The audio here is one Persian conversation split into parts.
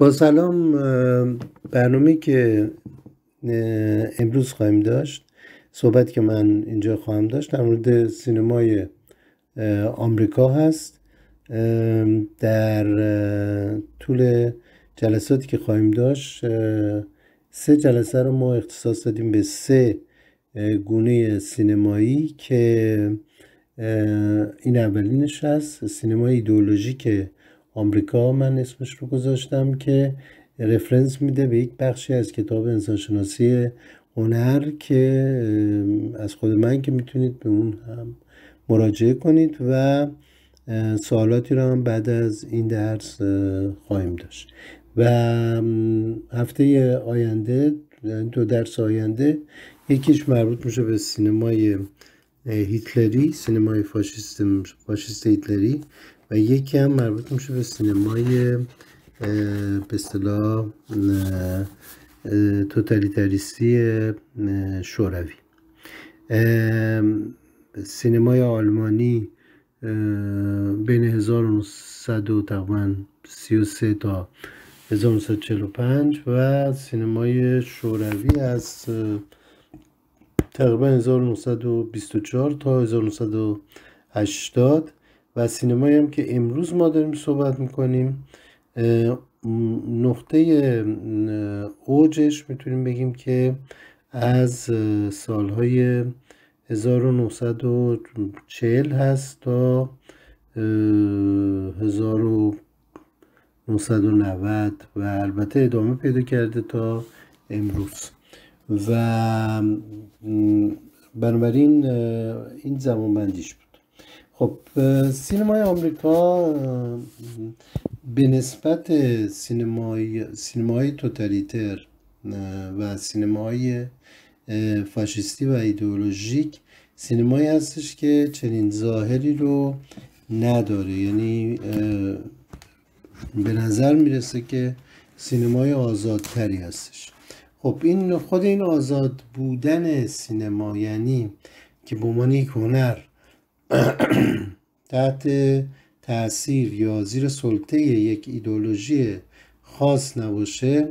با سلام برنامه که امروز خواهیم داشت صحبت که من اینجا خواهم داشت در مورد سینمای آمریکا هست در طول جلساتی که خواهیم داشت سه جلسه رو ما اختصاص دادیم به سه گونه سینمایی که این اولینش هست سینمای که آمریکا من اسمش رو گذاشتم که رفرنس میده به یک بخشی از کتاب انسانشناسی هنر که از خود من که میتونید به اون هم مراجعه کنید و سوالاتی رو هم بعد از این درس خواهیم داشت و هفته آینده یعنی دو درس آینده یکیش مربوط میشه به سینمای هیتلری سینمای فاشیست, فاشیست هیتلری و یکی هم مربوط میشه به سینمای به اصطلاح توتالیتاریستی شوروی سینمای آلمانی بین 1900 تا 1945 و سینمای شوروی از تقریبا 1924 تا 1980 و سینمایی هم که امروز ما داریم صحبت میکنیم نقطه اوجش میتونیم بگیم که از سالهای 1940 هست تا 1990 و البته ادامه پیدا کرده تا امروز و بنابراین این زمان بندیش بود خب سینمای آمریکا به نسبت سینمای سینمای توتالیتر و سینمای فاشیستی و ایدئولوژیک سینمایی هستش که چنین ظاهری رو نداره یعنی به نظر میرسه که سینمای آزادتری هستش خب این خود این آزاد بودن سینما یعنی که به عنوان یک هنر تحت تاثیر یا زیر سلطه یک ایدولوژی خاص نباشه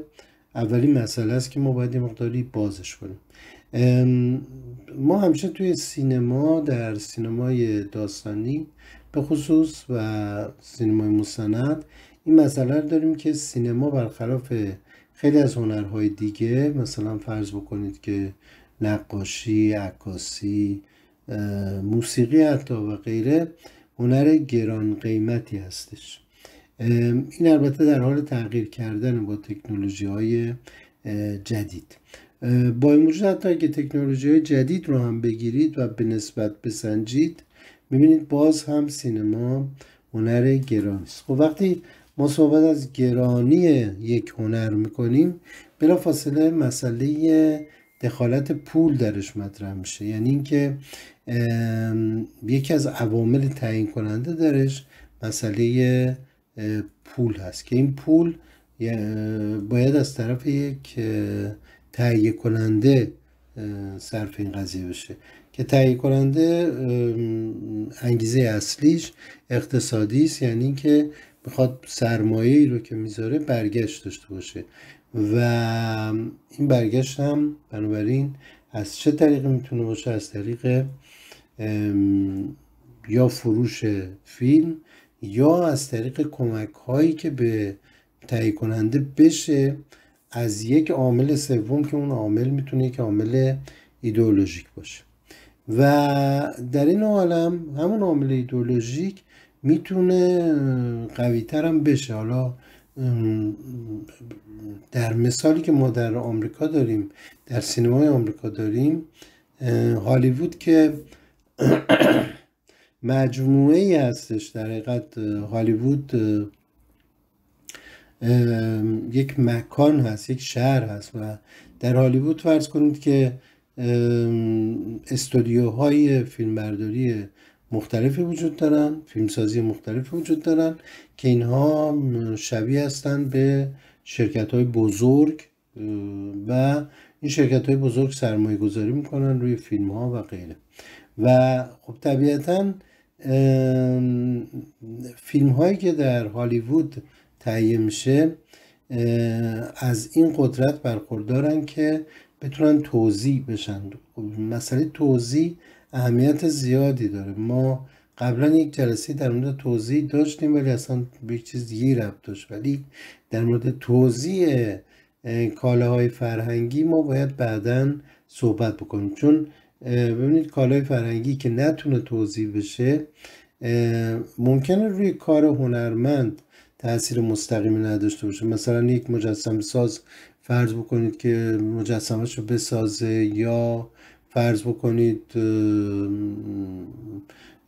اولین مسئله است که ما باید یه مقداری بازش کنیم ما همیشه توی سینما در سینمای داستانی به خصوص و سینمای مستند این مسئله رو داریم که سینما برخلاف خیلی از هنرهای دیگه مثلا فرض بکنید که نقاشی، عکاسی، موسیقی حتی و غیره هنر گران قیمتی هستش این البته در حال تغییر کردن با تکنولوژی های جدید با این وجود حتی اگه تکنولوژی های جدید رو هم بگیرید و به نسبت بسنجید میبینید باز هم سینما هنر گران است خب وقتی ما صحبت از گرانی یک هنر میکنیم بلا فاصله مسئله دخالت پول درش مطرح میشه یعنی اینکه یکی از عوامل تعیین کننده درش مسئله پول هست که این پول باید از طرف یک تهیه کننده صرف این قضیه بشه که تهیه کننده انگیزه اصلیش اقتصادی است یعنی اینکه میخواد سرمایه ای رو که میذاره برگشت داشته باشه و این برگشت هم بنابراین از چه طریقی میتونه باشه از طریق یا فروش فیلم یا از طریق کمک هایی که به تهیه کننده بشه از یک عامل سوم که اون عامل میتونه یک عامل ایدئولوژیک باشه و در این عالم همون عامل ایدئولوژیک میتونه قوی هم بشه حالا در مثالی که ما در آمریکا داریم در سینمای آمریکا داریم هالیوود که مجموعه ای هستش در حقیقت هالیوود یک مکان هست یک شهر هست و در هالیوود فرض کنید که استودیوهای فیلمبرداری مختلفی وجود دارن فیلمسازی مختلفی وجود دارن که اینها شبیه هستند به شرکت های بزرگ و این شرکت های بزرگ سرمایه گذاری میکنن روی فیلم ها و غیره و خب طبیعتا فیلم هایی که در هالیوود تهیه میشه از این قدرت برخوردارن که بتونن توضیح بشن خب مسئله توضیح اهمیت زیادی داره ما قبلا یک جلسه در مورد توضیح داشتیم ولی اصلا به یک چیز دیگه ربط داشت ولی در مورد توضیح کالاهای فرهنگی ما باید بعدا صحبت بکنیم چون ببینید کالای فرنگی که نتونه توضیح بشه ممکنه روی کار هنرمند تاثیر مستقیمی نداشته باشه مثلا یک مجسم ساز فرض بکنید که مجسمش رو بسازه یا فرض بکنید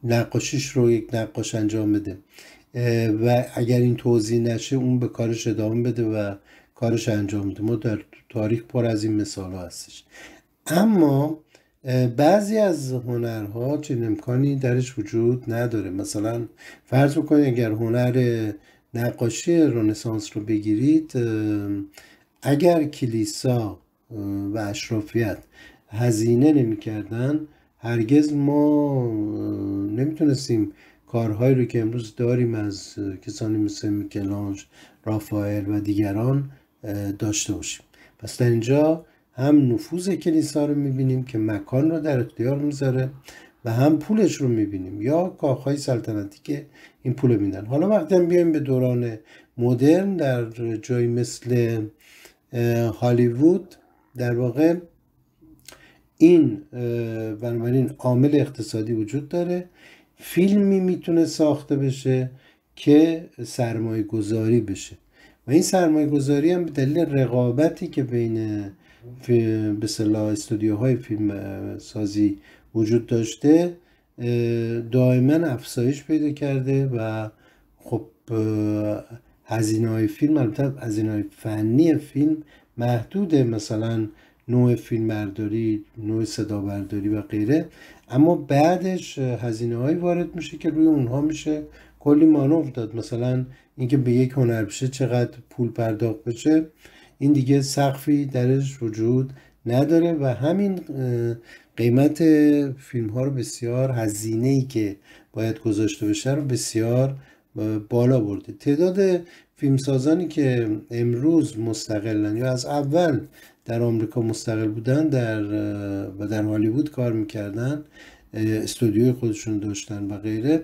نقاشیش رو یک نقاش انجام بده و اگر این توضیح نشه اون به کارش ادامه بده و کارش انجام بده ما در تاریخ پر از این مثال ها هستش اما بعضی از هنرها چه امکانی درش وجود نداره مثلا فرض بکنید اگر هنر نقاشی رنسانس رو بگیرید اگر کلیسا و اشرافیت هزینه نمیکردن هرگز ما نمیتونستیم کارهایی رو که امروز داریم از کسانی مثل میکلانج، رافائل و دیگران داشته باشیم پس در اینجا هم نفوذ کلیسا رو میبینیم که مکان رو در اختیار میذاره و هم پولش رو میبینیم یا کاخهای سلطنتی که این پول میدن حالا وقتی هم بیایم به دوران مدرن در جایی مثل هالیوود در واقع این بنابراین عامل اقتصادی وجود داره فیلمی میتونه ساخته بشه که سرمایه گذاری بشه و این سرمایه گذاری هم به دلیل رقابتی که بین به صلاح استودیوهای فیلم سازی وجود داشته دائما افزایش پیدا کرده و خب هزینه های فیلم البته هزینه های فنی فیلم محدوده مثلا نوع فیلم برداری نوع صدا برداری و غیره اما بعدش هزینه هایی وارد میشه که روی اونها میشه کلی مانور داد مثلا اینکه به یک هنرپیشه چقدر پول پرداخت بشه این دیگه سقفی درش وجود نداره و همین قیمت فیلم ها رو بسیار هزینه ای که باید گذاشته بشه رو بسیار بالا برده تعداد فیلمسازانی که امروز مستقلن یا از اول در آمریکا مستقل بودن در و در هالیوود کار میکردن استودیوی خودشون داشتن و غیره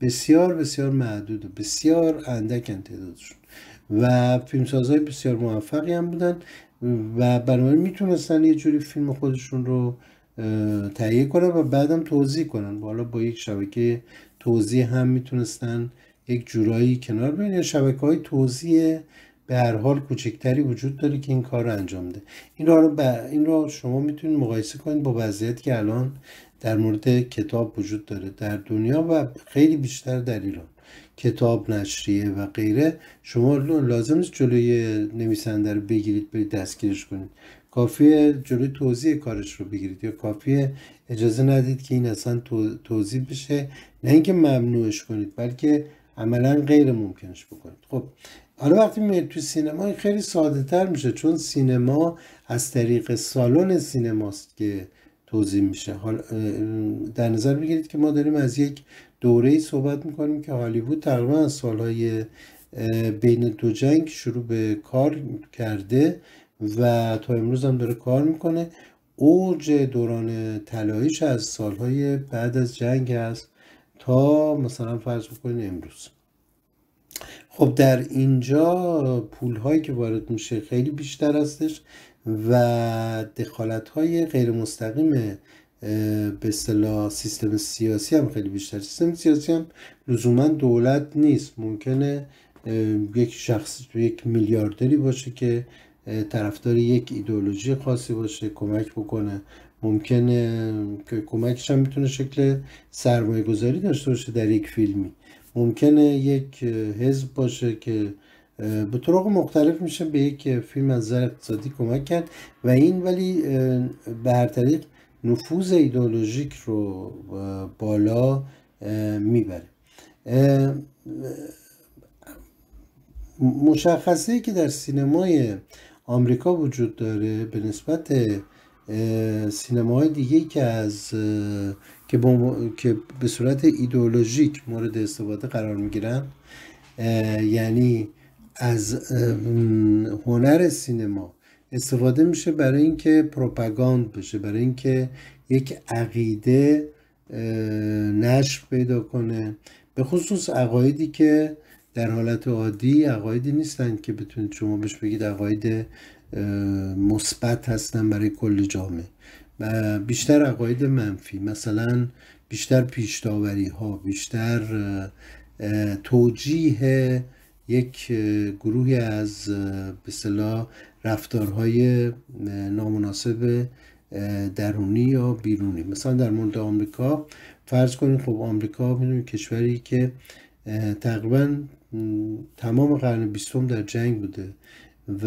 بسیار بسیار محدود و بسیار اندکن تعدادشون و های بسیار موفقی هم بودن و بنابراین میتونستن یه جوری فیلم خودشون رو تهیه کنن و بعدم توضیح کنن بالا با یک شبکه توضیح هم میتونستن یک جورایی کنار بین یا شبکه های توضیح به هر حال کوچکتری وجود داره که این کار رو انجام ده این رو, این رو شما میتونید مقایسه کنید با وضعیت که الان در مورد کتاب وجود داره در دنیا و خیلی بیشتر در ایران کتاب نشریه و غیره شما لازم نیست جلوی نویسنده رو بگیرید برید دستگیرش کنید کافیه جلوی توضیح کارش رو بگیرید یا کافیه اجازه ندید که این اصلا توضیح بشه نه اینکه ممنوعش کنید بلکه عملا غیر ممکنش بکنید خب حالا وقتی میاد تو سینما خیلی ساده تر میشه چون سینما از طریق سالن سینماست که میشه در نظر بگیرید که ما داریم از یک دوره ای صحبت میکنیم که هالیوود تقریبا از سالهای بین دو جنگ شروع به کار کرده و تا امروز هم داره کار میکنه اوج دوران طلاییش از سالهای بعد از جنگ است تا مثلا فرض بکنید امروز خب در اینجا پول هایی که وارد میشه خیلی بیشتر هستش و دخالت های غیر مستقیم به صلاح سیستم سیاسی هم خیلی بیشتر سیستم سیاسی هم لزوما دولت نیست ممکنه یک شخص یک میلیاردری باشه که طرفدار یک ایدولوژی خاصی باشه کمک بکنه ممکنه که کمکش هم میتونه شکل سرمایه گذاری داشته باشه در یک فیلمی ممکنه یک حزب باشه که به طرق مختلف میشه به یک فیلم از نظر اقتصادی کمک کرد و این ولی به هر طریق نفوذ ایدئولوژیک رو بالا میبره مشخصه که در سینمای آمریکا وجود داره به نسبت سینماهای دیگه که از که, که به صورت ایدئولوژیک مورد استفاده قرار میگیرن یعنی از هنر سینما استفاده میشه برای اینکه پروپاگاند بشه برای اینکه یک عقیده نشر پیدا کنه به خصوص عقایدی که در حالت عادی عقایدی نیستند که بتونید شما بهش بگید عقاید مثبت هستن برای کل جامعه و بیشتر عقاید منفی مثلا بیشتر پیشتاوری ها بیشتر توجیه یک گروهی از به رفتارهای نامناسب درونی یا بیرونی مثلا در مورد آمریکا فرض کنید خب آمریکا میدونید کشوری که تقریبا تمام قرن بیستم در جنگ بوده و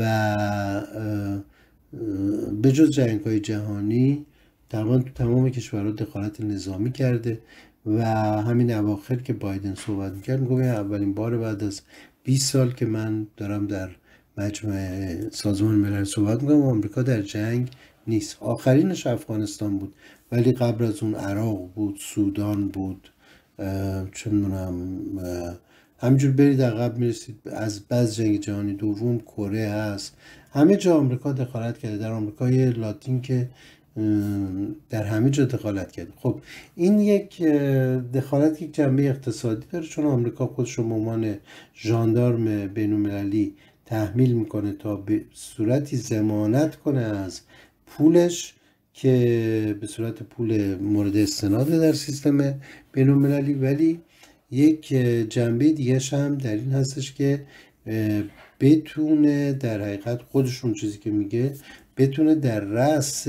به جز جنگ های جهانی تقریبا تو تمام کشورها دخالت نظامی کرده و همین اواخر که بایدن صحبت میکرد میگو اولین بار بعد از 20 سال که من دارم در مجمع سازمان ملل صحبت میکنم و آمریکا در جنگ نیست آخرینش افغانستان بود ولی قبل از اون عراق بود سودان بود چه میدونم همینجور برید عقب میرسید از بعض جنگ جهانی دوم کره هست همه جا آمریکا دخالت کرده در آمریکای لاتین که در همه جا دخالت کرد خب این یک دخالت یک جنبه اقتصادی داره چون آمریکا خودش رو عنوان ژاندارم بینالمللی تحمیل میکنه تا به صورتی زمانت کنه از پولش که به صورت پول مورد استناده در سیستم بینالمللی ولی یک جنبه دیگهش هم در این هستش که بتونه در حقیقت خودشون چیزی که میگه بتونه در رأس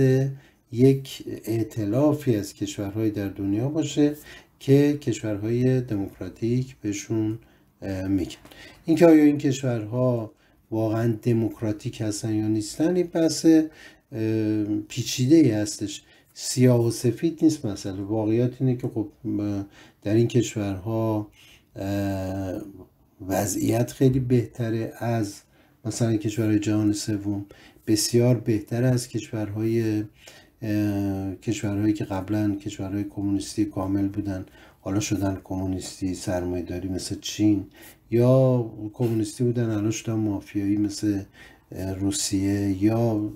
یک اعتلافی از کشورهای در دنیا باشه که کشورهای دموکراتیک بهشون میگن اینکه آیا این کشورها واقعا دموکراتیک هستن یا نیستن این بحث پیچیده ای هستش سیاه و سفید نیست مسئله واقعیت اینه که خب در این کشورها وضعیت خیلی بهتره از مثلا کشورهای جهان سوم بسیار بهتر از کشورهای کشورهایی که قبلا کشورهای کمونیستی کامل بودن حالا شدن کمونیستی داری مثل چین یا کمونیستی بودن حالا شدن مافیایی مثل روسیه یا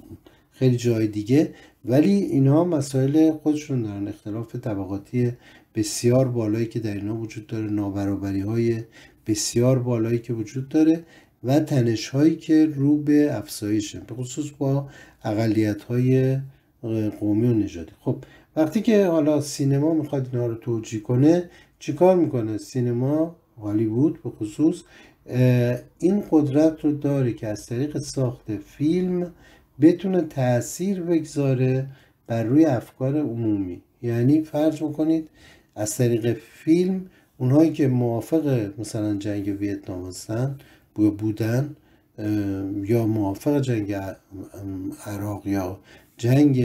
خیلی جای دیگه ولی اینها مسائل خودشون دارن اختلاف طبقاتی بسیار بالایی که در اینا وجود داره نابرابری های بسیار بالایی که وجود داره و تنش هایی که رو به افزایشه به خصوص با اقلیت های قومی و نژادی خب وقتی که حالا سینما میخواد اینا رو توجیه کنه چیکار میکنه سینما هالیوود به خصوص این قدرت رو داره که از طریق ساخت فیلم بتونه تاثیر بگذاره بر روی افکار عمومی یعنی فرض بکنید از طریق فیلم اونهایی که موافق مثلا جنگ ویتنام هستن بودن یا موافق جنگ عراق یا جنگ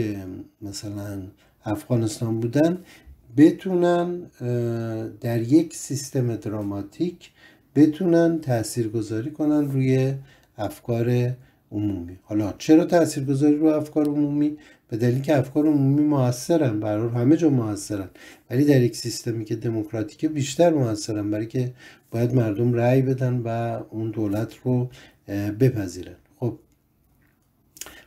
مثلا افغانستان بودن بتونن در یک سیستم دراماتیک بتونن تاثیرگذاری کنن روی افکار عمومی حالا چرا تاثیرگذاری روی افکار عمومی به دلیل که افکار عمومی موثرن برای همه جا موثرن ولی در یک سیستمی که دموکراتیکه بیشتر موثرن برای که باید مردم رأی بدن و اون دولت رو بپذیرن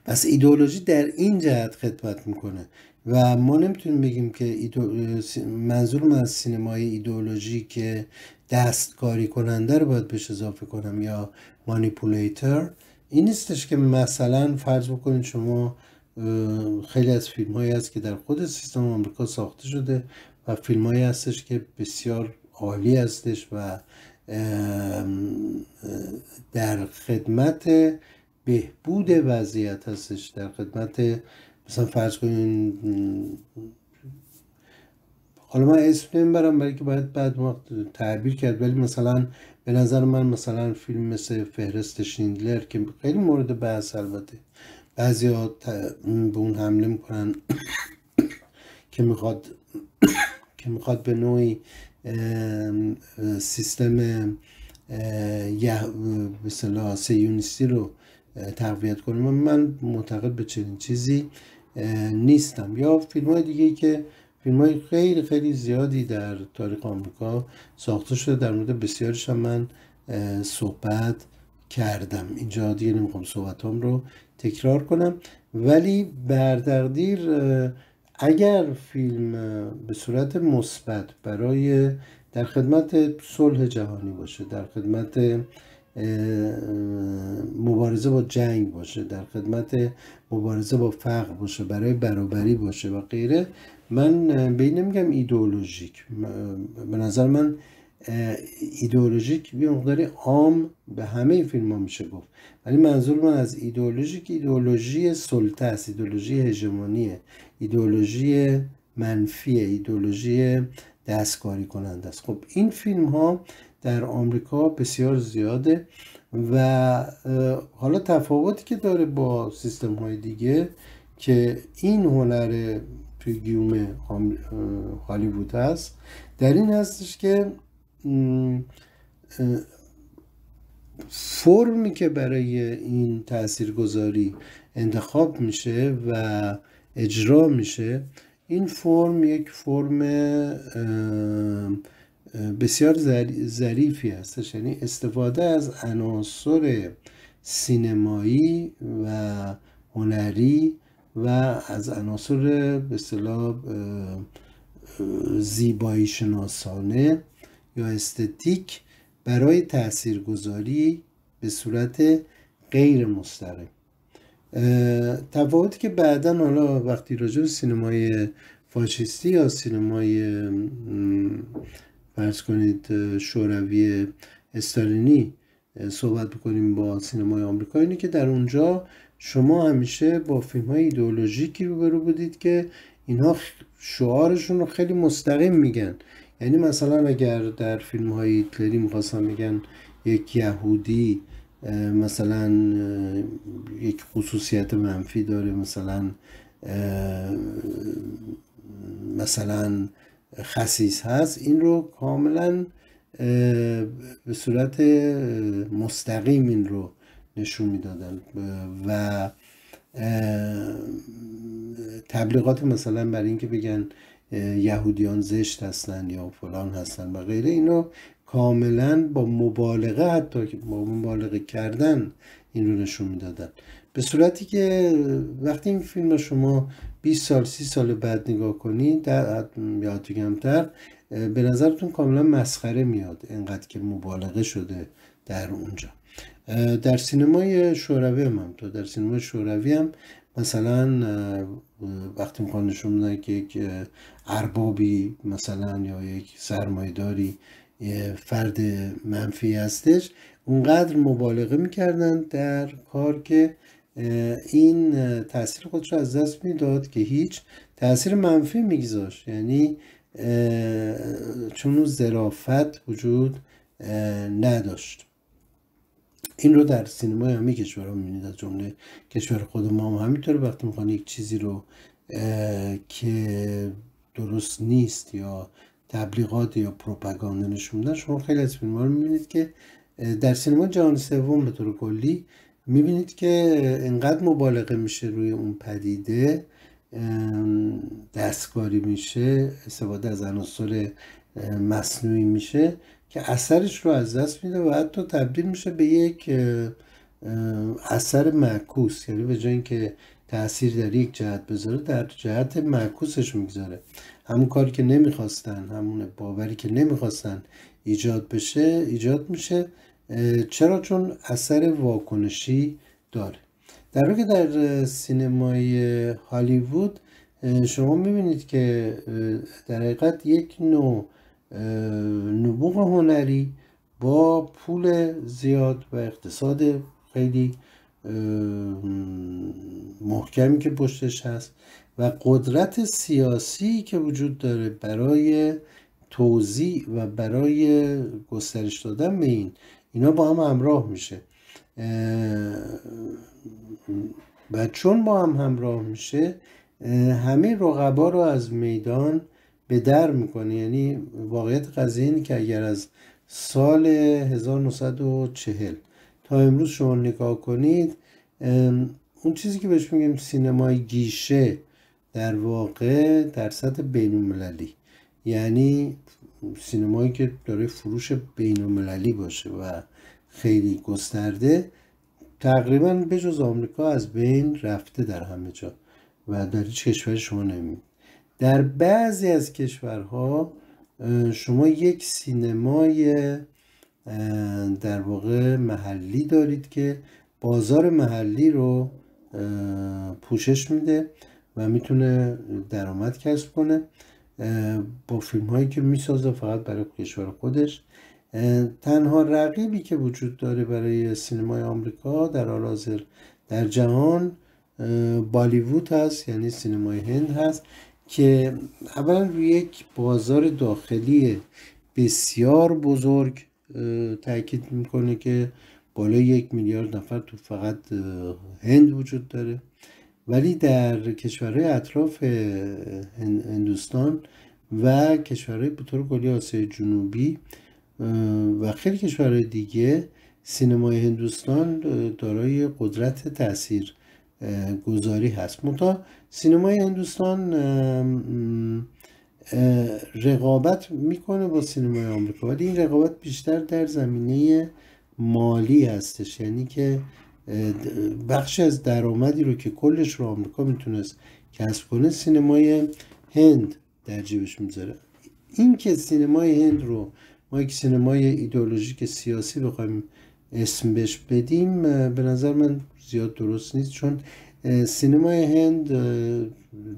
پس ایدئولوژی در این جهت خدمت میکنه و ما نمیتونیم بگیم که منظور من از سینمای ایدئولوژی که دستکاری کننده رو باید بهش اضافه کنم یا مانیپولیتر این نیستش که مثلا فرض بکنید شما خیلی از فیلم هایی هست که در خود سیستم آمریکا ساخته شده و فیلم هایی هستش که بسیار عالی هستش و در خدمت بهبود وضعیت هستش در خدمت مثلا فرض کنین حالا من اسم نمیبرم برای که باید بعد وقت تعبیر کرد ولی مثلا به نظر من مثلا فیلم مثل فهرست شیندلر که خیلی مورد بحث البته بعضی ها به اون حمله میکنن که میخواد که میخواد به نوعی سیستم یه مثلا سیونیستی رو تقویت کنیم من معتقد به چنین چیزی نیستم یا فیلم های دیگه که فیلم های خیلی خیلی زیادی در تاریخ آمریکا ساخته شده در مورد بسیارش هم من صحبت کردم اینجا دیگه نمیخوام هم رو تکرار کنم ولی بر تقدیر اگر فیلم به صورت مثبت برای در خدمت صلح جهانی باشه در خدمت مبارزه با جنگ باشه در خدمت مبارزه با فقر باشه برای برابری باشه و غیره من به این نمیگم ایدئولوژیک به نظر من ایدئولوژیک یه مقداری عام به همه فیلم ها میشه گفت ولی منظور من از ایدئولوژیک ایدئولوژی سلطه است ایدئولوژی هژمونیه ایدئولوژی منفیه ایدئولوژی دستکاری کننده است خب این فیلم ها در آمریکا بسیار زیاده و حالا تفاوتی که داره با سیستم های دیگه که این هنر پیگیوم هالیوود هست در این هستش که فرمی که برای این تاثیرگذاری انتخاب میشه و اجرا میشه این فرم یک فرم بسیار ظریفی هستش یعنی استفاده از عناصر سینمایی و هنری و از عناصر به اصطلاح زیبایی شناسانه یا استتیک برای تاثیرگذاری به صورت غیر مستقیم تفاوتی که بعدا حالا وقتی راجع به سینمای فاشیستی یا سینمای فرض کنید شوروی استالینی صحبت بکنیم با سینمای آمریکا اینه که در اونجا شما همیشه با فیلم های ایدئولوژیکی روبرو بودید که اینها شعارشون رو خیلی مستقیم میگن یعنی مثلا اگر در فیلم های هیتلری میخواستن میگن یک یهودی مثلا یک خصوصیت منفی داره مثلا مثلا خصیص هست این رو کاملا به صورت مستقیم این رو نشون میدادن و تبلیغات مثلا برای اینکه بگن یهودیان زشت هستن یا فلان هستن و غیره اینو کاملا با مبالغه حتی با مبالغه کردن این رو نشون میدادن به صورتی که وقتی این فیلم شما 20 سال 30 سال بعد نگاه کنی در یا کمتر به نظرتون کاملا مسخره میاد انقدر که مبالغه شده در اونجا در سینمای شوروی هم, هم تو در سینمای شوروی هم مثلا وقتی میخوان نشون بدن که یک اربابی مثلا یا یک سرمایداری فرد منفی هستش اونقدر مبالغه میکردن در کار که این تاثیر خودش رو از دست میداد که هیچ تاثیر منفی میگذاشت یعنی چون اون وجود نداشت این رو در سینمای همه کشور ها میبینید از جمله کشور خود ما هم همینطور وقتی میخوان یک چیزی رو که درست نیست یا تبلیغات یا پروپاگاندا نشون شما خیلی از فیلم ها رو میبینید که در سینما جهان سوم به طور کلی میبینید که انقدر مبالغه میشه روی اون پدیده دستکاری میشه استفاده از عناصر مصنوعی میشه که اثرش رو از دست میده و حتی تبدیل میشه به یک اثر معکوس یعنی به جای اینکه تاثیر در یک جهت بذاره در جهت معکوسش میگذاره همون کاری که نمیخواستن همون باوری که نمیخواستن ایجاد بشه ایجاد میشه چرا چون اثر واکنشی داره در واقع در سینمای هالیوود شما میبینید که در حقیقت یک نوع نبوغ هنری با پول زیاد و اقتصاد خیلی محکمی که پشتش هست و قدرت سیاسی که وجود داره برای توضیح و برای گسترش دادن به این اینا با هم همراه میشه و چون با هم همراه میشه همه رقبا رو از میدان به در میکنه یعنی واقعیت قضیه اینه که اگر از سال 1940 تا امروز شما نگاه کنید اون چیزی که بهش میگیم سینمای گیشه در واقع در سطح بین المللی یعنی سینمایی که داره فروش بین المللی باشه و خیلی گسترده تقریبا به جز آمریکا از بین رفته در همه جا و در هیچ کشور شما نمید در بعضی از کشورها شما یک سینمای در واقع محلی دارید که بازار محلی رو پوشش میده و میتونه درآمد کسب کنه با فیلم هایی که میسازه فقط برای کشور خودش تنها رقیبی که وجود داره برای سینمای آمریکا در حال حاضر در جهان بالیوود هست یعنی سینمای هند هست که اولا روی یک بازار داخلی بسیار بزرگ تاکید میکنه که بالای یک میلیارد نفر تو فقط هند وجود داره ولی در کشورهای اطراف هندوستان و کشورهای بطور کلی آسیای جنوبی و خیلی کشورهای دیگه سینمای هندوستان دارای قدرت تاثیر گذاری هست متا سینمای هندوستان رقابت میکنه با سینمای آمریکا ولی این رقابت بیشتر در زمینه مالی هستش یعنی که بخش از درآمدی رو که کلش رو آمریکا میتونست کسب کنه سینمای هند در جیبش میذاره این که سینمای هند رو ما یک سینمای ایدئولوژیک سیاسی بخوایم اسم بهش بدیم به نظر من زیاد درست نیست چون سینمای هند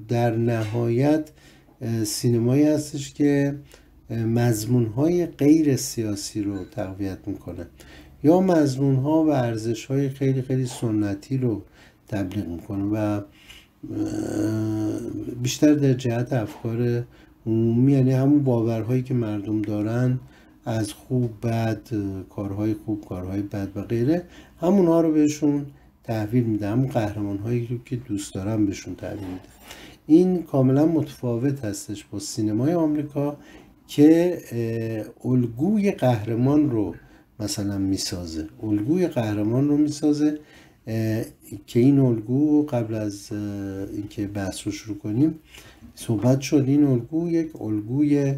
در نهایت سینمایی هستش که مضمون غیر سیاسی رو تقویت میکنه یا مضمون ها و ارزش های خیلی خیلی سنتی رو تبلیغ میکنه و بیشتر در جهت افکار عمومی یعنی همون باورهایی که مردم دارن از خوب بد کارهای خوب کارهای بد و غیره همونها رو بهشون تحویل میده همون قهرمان هایی رو که دوست دارن بهشون تحویل میده این کاملا متفاوت هستش با سینمای آمریکا که الگوی قهرمان رو مثلا میسازه الگوی قهرمان رو میسازه که این الگو قبل از اینکه بحث رو شروع کنیم صحبت شد این الگو یک الگوی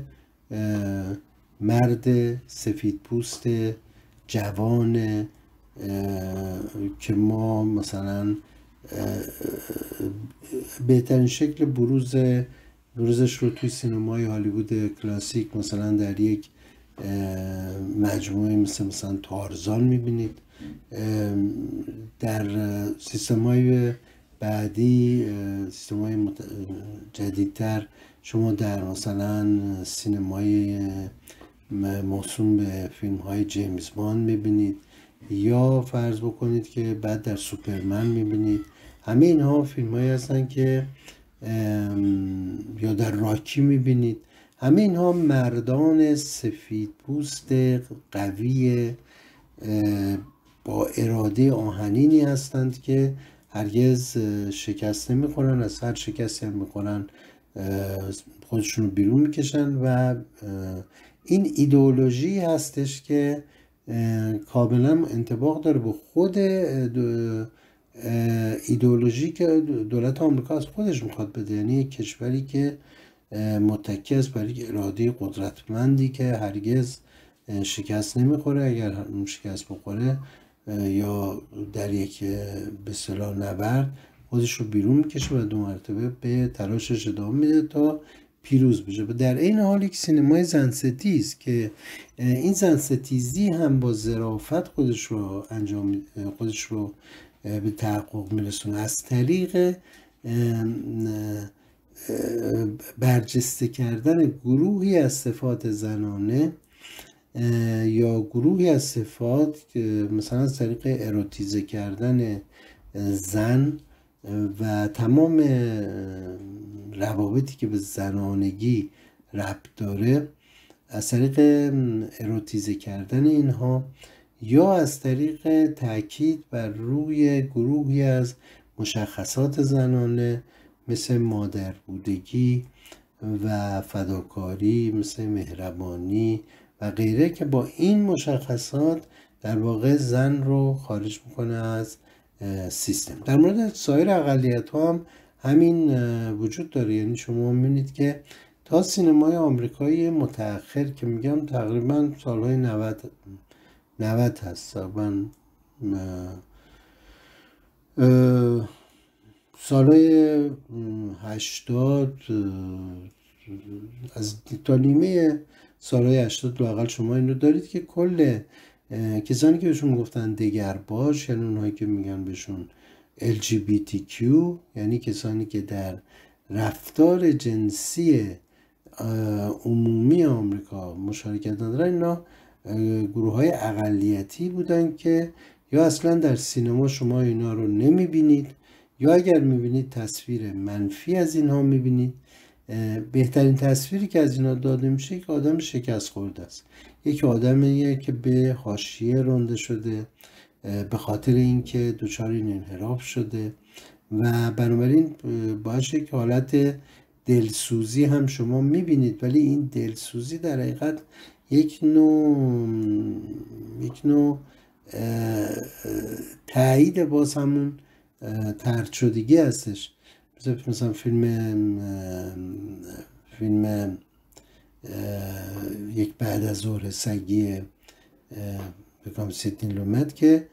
مرد سفید پوست جوان که ما مثلا بهترین شکل بروز بروزش رو توی سینمای هالیوود کلاسیک مثلا در یک مجموعه مثل مثلا تارزان میبینید در سیستم های بعدی سیستم های جدیدتر شما در مثلا سینمای موسوم به فیلم های جیمز بان میبینید یا فرض بکنید که بعد در سوپرمن میبینید همه اینها فیلم هایی هستن که یا در راکی میبینید همه اینها مردان سفید پوست قوی با اراده آهنینی هستند که هرگز شکست نمیخورن از هر شکستی هم میخورن خودشون رو بیرون میکشن و این ایدئولوژی هستش که کاملا انتباق داره به خود ایدئولوژی که دولت آمریکا از خودش میخواد بده یعنی کشوری که متکی است بر یک اراده قدرتمندی که هرگز شکست نمیخوره اگر شکست بخوره یا در یک به صلاح نبرد خودش رو بیرون میکشه و دو مرتبه به تلاشش ادامه میده تا پیروز بشه در این حال یک سینمای زنستیز که این زنستیزی هم با ظرافت خودش رو انجام خودش رو به تحقق میرسونه از طریق برجسته کردن گروهی از صفات زنانه یا گروهی از صفات مثلا از طریق اروتیزه کردن زن و تمام روابطی که به زنانگی ربط داره از طریق اروتیزه کردن اینها یا از طریق تاکید بر روی گروهی از مشخصات زنانه مثل مادر بودگی و فداکاری مثل مهربانی و غیره که با این مشخصات در واقع زن رو خارج میکنه از سیستم در مورد سایر اقلیت ها هم همین وجود داره یعنی شما میبینید که تا سینمای آمریکایی متأخر که میگم تقریبا سالهای 90 90 هست تقریبا سالهای هشتاد از تا نیمه سالهای هشتاد لاقل شما این رو دارید که کل کسانی که بهشون گفتن دگرباش یعنی اونهایی که میگن بهشون LGBTQ یعنی کسانی که در رفتار جنسی عمومی آمریکا مشارکت ندارن اینا گروه های اقلیتی بودن که یا اصلا در سینما شما اینا رو نمیبینید یا اگر میبینید تصویر منفی از اینها میبینید بهترین تصویری که از اینا داده میشه یک آدم شکست خورده است یک آدمیه که به حاشیه رانده شده به خاطر اینکه دچار این انحراف شده و بنابراین باشه که حالت دلسوزی هم شما میبینید ولی این دلسوزی در حقیقت یک نوع یک نوع تایید باز همون ترد شدگی هستش مثلا فیلم فیلم یک بعد از ظهر سگی بکنم سیدنی لومت که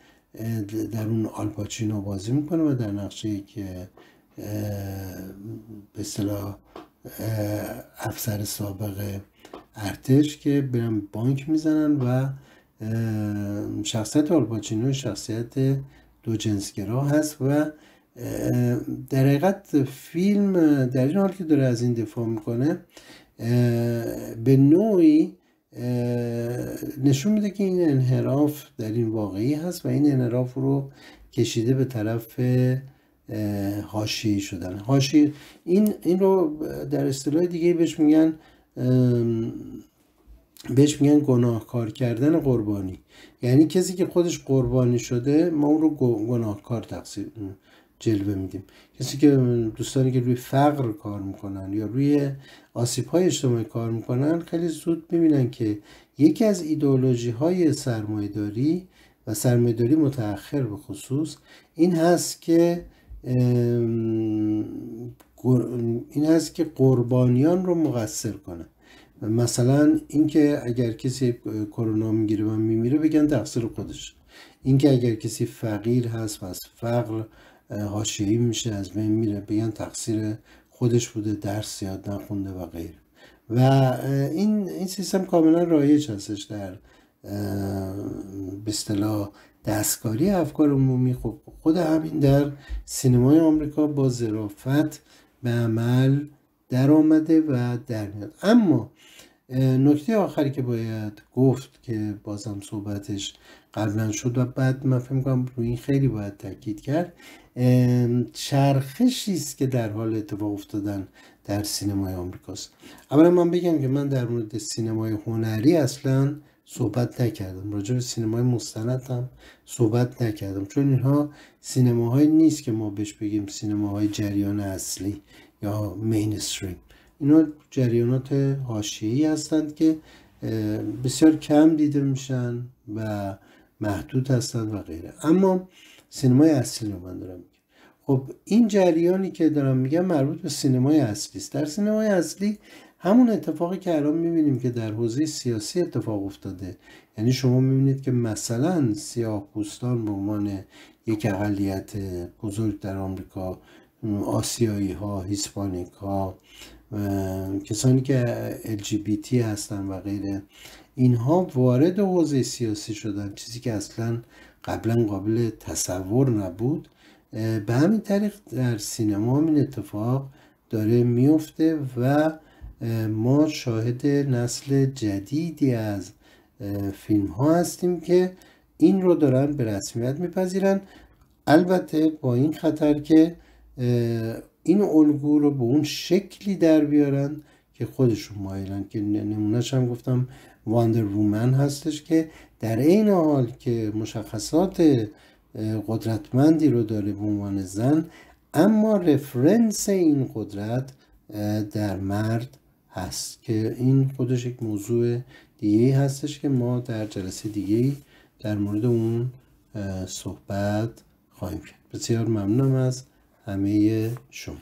در اون آلپاچینو بازی میکنه و در نقشه که به اصطلاح افسر سابق ارتش که برن بانک میزنن و شخصیت آلپاچینو شخصیت دو جنسگرا هست و در حقیقت فیلم در این حال که داره از این دفاع میکنه به نوعی نشون میده که این انحراف در این واقعی هست و این انحراف رو کشیده به طرف حاشیه شدن حاشیه این این رو در اصطلاح دیگه بهش میگن بهش میگن گناهکار کردن قربانی یعنی کسی که خودش قربانی شده ما اون رو گناهکار تقصیر جلوه میدیم کسی که دوستانی که روی فقر کار میکنن یا روی آسیب های اجتماعی کار میکنن خیلی زود میبینن که یکی از ایدئولوژی های سرمایداری و سرمایداری متأخر به خصوص این هست که این هست که قربانیان رو مقصر کنه مثلا اینکه اگر کسی کرونا میگیره و میمیره بگن تقصیر خودش اینکه اگر کسی فقیر هست و از فقر حاشیه‌ای میشه از بین میره بگن تقصیر خودش بوده درس یاد نخونده و غیر و این این سیستم کاملا رایج هستش در به اصطلاح دستکاری افکار عمومی خب خود همین در سینمای آمریکا با ظرافت به عمل در آمده و در میاد اما نکته آخری که باید گفت که بازم صحبتش قبلا شد و بعد من فکر میکنم روی این خیلی باید تاکید کرد چرخشی است که در حال اتفاق افتادن در سینمای آمریکاست اولا من بگم که من در مورد سینمای هنری اصلا صحبت نکردم راجع به سینمای مستند هم صحبت نکردم چون اینها سینماهایی نیست که ما بهش بگیم سینماهای جریان اصلی یا مینستریم اینا جریانات ای هستند که بسیار کم دیده میشن و محدود هستند و غیره اما سینمای اصلی رو من دارم خب این جریانی که دارم میگم مربوط به سینمای اصلی است در سینمای اصلی همون اتفاقی که الان میبینیم که در حوزه سیاسی اتفاق افتاده یعنی شما میبینید که مثلا سیاه پوستان به عنوان یک اقلیت بزرگ در آمریکا آسیایی ها هیسپانیک ها کسانی که LGBT هستن و غیره اینها وارد حوزه سیاسی شدن چیزی که اصلا قبلا قابل تصور نبود به همین طریق در سینما هم این اتفاق داره میفته و ما شاهد نسل جدیدی از فیلم ها هستیم که این رو دارن به رسمیت میپذیرن البته با این خطر که این الگو رو به اون شکلی در بیارن که خودشون مایلن که نمونهش هم گفتم واندر رومن هستش که در عین حال که مشخصات قدرتمندی رو داره به عنوان زن اما رفرنس این قدرت در مرد هست که این خودش یک موضوع دیگه هستش که ما در جلسه دیگه در مورد اون صحبت خواهیم کرد بسیار ممنونم از همه شما